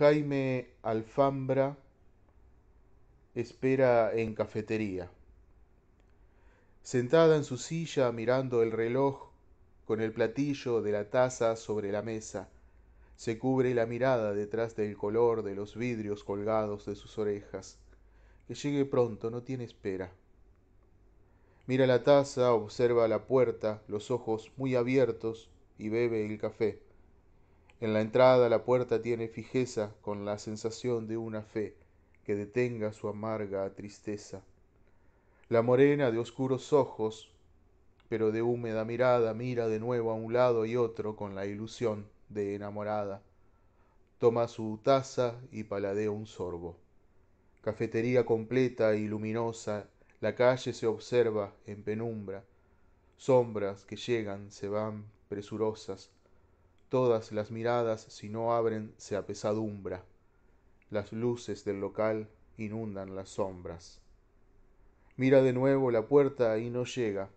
Jaime Alfambra espera en cafetería. Sentada en su silla mirando el reloj con el platillo de la taza sobre la mesa, se cubre la mirada detrás del color de los vidrios colgados de sus orejas. Que llegue pronto, no tiene espera. Mira la taza, observa la puerta, los ojos muy abiertos y bebe el café. En la entrada la puerta tiene fijeza con la sensación de una fe que detenga su amarga tristeza. La morena de oscuros ojos, pero de húmeda mirada, mira de nuevo a un lado y otro con la ilusión de enamorada. Toma su taza y paladea un sorbo. Cafetería completa y luminosa, la calle se observa en penumbra. Sombras que llegan, se van, presurosas, todas las miradas si no abren se apesadumbra, las luces del local inundan las sombras. Mira de nuevo la puerta y no llega,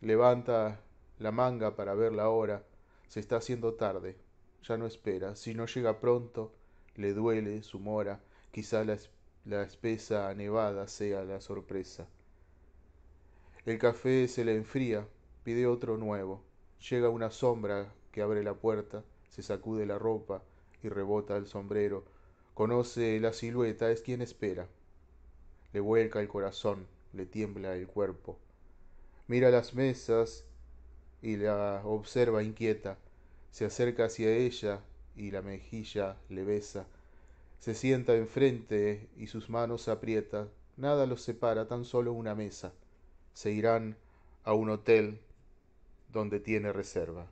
levanta la manga para ver la hora, se está haciendo tarde, ya no espera, si no llega pronto, le duele su mora, quizá la, la espesa nevada sea la sorpresa. El café se le enfría, pide otro nuevo, llega una sombra que abre la puerta, se sacude la ropa y rebota el sombrero, conoce la silueta, es quien espera. Le vuelca el corazón, le tiembla el cuerpo. Mira las mesas y la observa inquieta, se acerca hacia ella y la mejilla le besa. Se sienta enfrente y sus manos aprieta, nada los separa, tan solo una mesa. Se irán a un hotel donde tiene reserva.